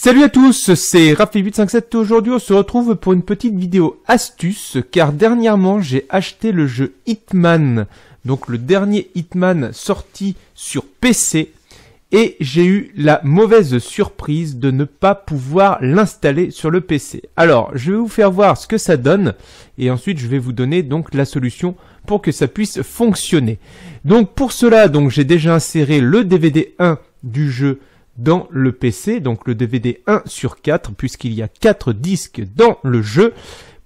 Salut à tous, c'est Rafi857 aujourd'hui on se retrouve pour une petite vidéo astuce car dernièrement j'ai acheté le jeu Hitman, donc le dernier Hitman sorti sur PC et j'ai eu la mauvaise surprise de ne pas pouvoir l'installer sur le PC. Alors je vais vous faire voir ce que ça donne et ensuite je vais vous donner donc la solution pour que ça puisse fonctionner. Donc pour cela donc j'ai déjà inséré le DVD 1 du jeu dans le PC, donc le DVD 1 sur 4, puisqu'il y a 4 disques dans le jeu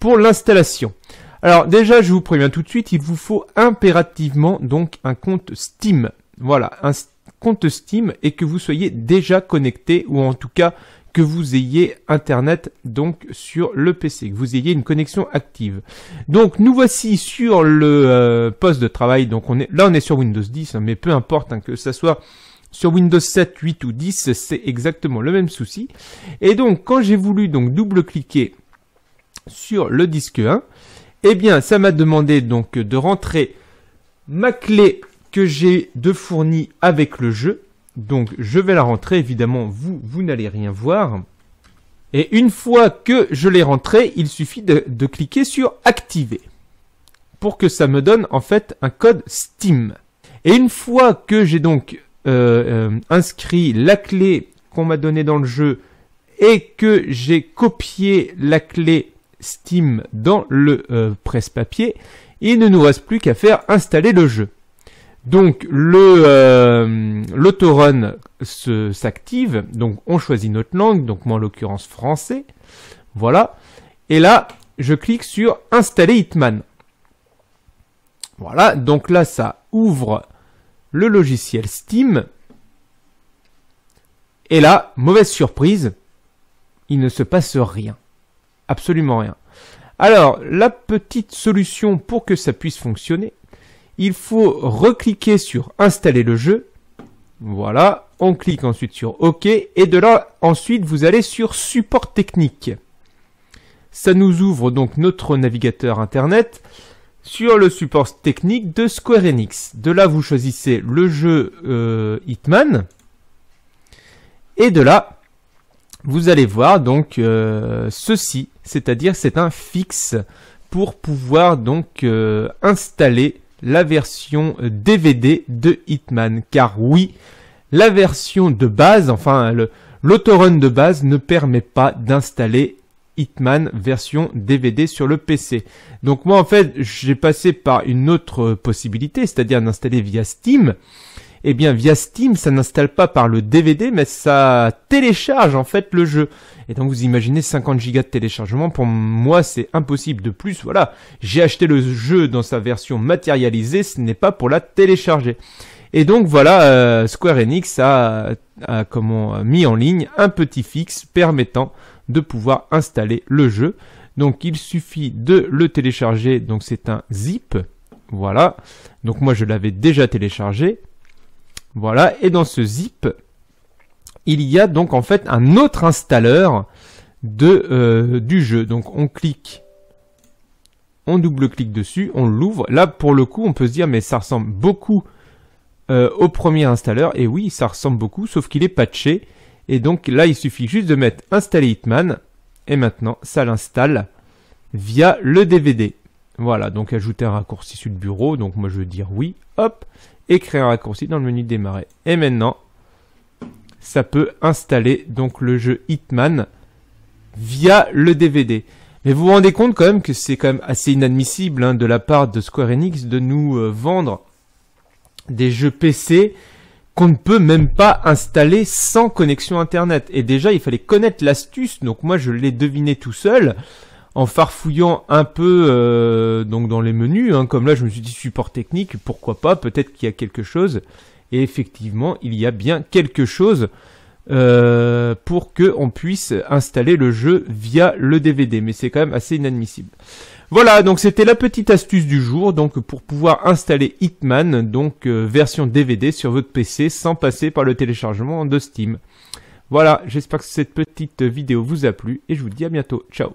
pour l'installation. Alors déjà, je vous préviens tout de suite, il vous faut impérativement donc un compte Steam. Voilà, un compte Steam et que vous soyez déjà connecté ou en tout cas que vous ayez internet donc sur le PC, que vous ayez une connexion active. Donc nous voici sur le euh, poste de travail, donc on est là on est sur Windows 10, hein, mais peu importe hein, que ça soit sur Windows 7, 8 ou 10, c'est exactement le même souci. Et donc, quand j'ai voulu donc double-cliquer sur le disque 1, eh bien, ça m'a demandé donc de rentrer ma clé que j'ai de fournie avec le jeu. Donc, je vais la rentrer. Évidemment, vous, vous n'allez rien voir. Et une fois que je l'ai rentrée, il suffit de, de cliquer sur activer pour que ça me donne en fait un code Steam. Et une fois que j'ai donc euh, euh, inscrit la clé qu'on m'a donnée dans le jeu et que j'ai copié la clé Steam dans le euh, presse-papier, il ne nous reste plus qu'à faire installer le jeu. Donc le euh, l'autorun s'active, donc on choisit notre langue, donc moi en l'occurrence français, voilà. Et là, je clique sur installer Hitman. Voilà, donc là ça ouvre le logiciel Steam. Et là, mauvaise surprise, il ne se passe rien. Absolument rien. Alors, la petite solution pour que ça puisse fonctionner, il faut recliquer sur installer le jeu. Voilà, on clique ensuite sur OK et de là, ensuite, vous allez sur support technique. Ça nous ouvre donc notre navigateur Internet sur le support technique de Square Enix. De là, vous choisissez le jeu euh, Hitman. Et de là, vous allez voir donc euh, ceci, c'est-à-dire c'est un fixe pour pouvoir donc euh, installer la version DVD de Hitman. Car oui, la version de base, enfin l'autorun de base ne permet pas d'installer Hitman version DVD sur le PC. Donc moi en fait j'ai passé par une autre euh, possibilité, c'est-à-dire d'installer via Steam. Eh bien via Steam ça n'installe pas par le DVD mais ça télécharge en fait le jeu. Et donc vous imaginez 50 gigas de téléchargement, pour moi c'est impossible de plus, voilà. J'ai acheté le jeu dans sa version matérialisée, ce n'est pas pour la télécharger. Et donc voilà, euh, Square Enix a, comment, mis en ligne un petit fixe permettant de pouvoir installer le jeu. Donc il suffit de le télécharger, donc c'est un zip, voilà. Donc moi je l'avais déjà téléchargé, voilà. Et dans ce zip, il y a donc en fait un autre installeur de, euh, du jeu. Donc on clique, on double-clique dessus, on l'ouvre. Là pour le coup on peut se dire mais ça ressemble beaucoup euh, au premier installeur. Et oui ça ressemble beaucoup sauf qu'il est patché et donc là, il suffit juste de mettre installer Hitman. Et maintenant, ça l'installe via le DVD. Voilà, donc ajouter un raccourci sur le bureau. Donc moi, je veux dire oui. Hop. Et créer un raccourci dans le menu démarrer. Et maintenant, ça peut installer donc le jeu Hitman via le DVD. Mais vous vous rendez compte quand même que c'est quand même assez inadmissible hein, de la part de Square Enix de nous euh, vendre des jeux PC qu'on ne peut même pas installer sans connexion internet. Et déjà, il fallait connaître l'astuce, donc moi je l'ai deviné tout seul en farfouillant un peu euh, donc dans les menus. Hein. comme là, je me suis dit support technique, pourquoi pas Peut-être qu'il y a quelque chose. Et effectivement, il y a bien quelque chose euh, pour qu'on puisse installer le jeu via le DVD. Mais c'est quand même assez inadmissible. Voilà, donc c'était la petite astuce du jour, donc pour pouvoir installer Hitman, donc euh, version DVD sur votre PC sans passer par le téléchargement de Steam. Voilà, j'espère que cette petite vidéo vous a plu et je vous dis à bientôt. Ciao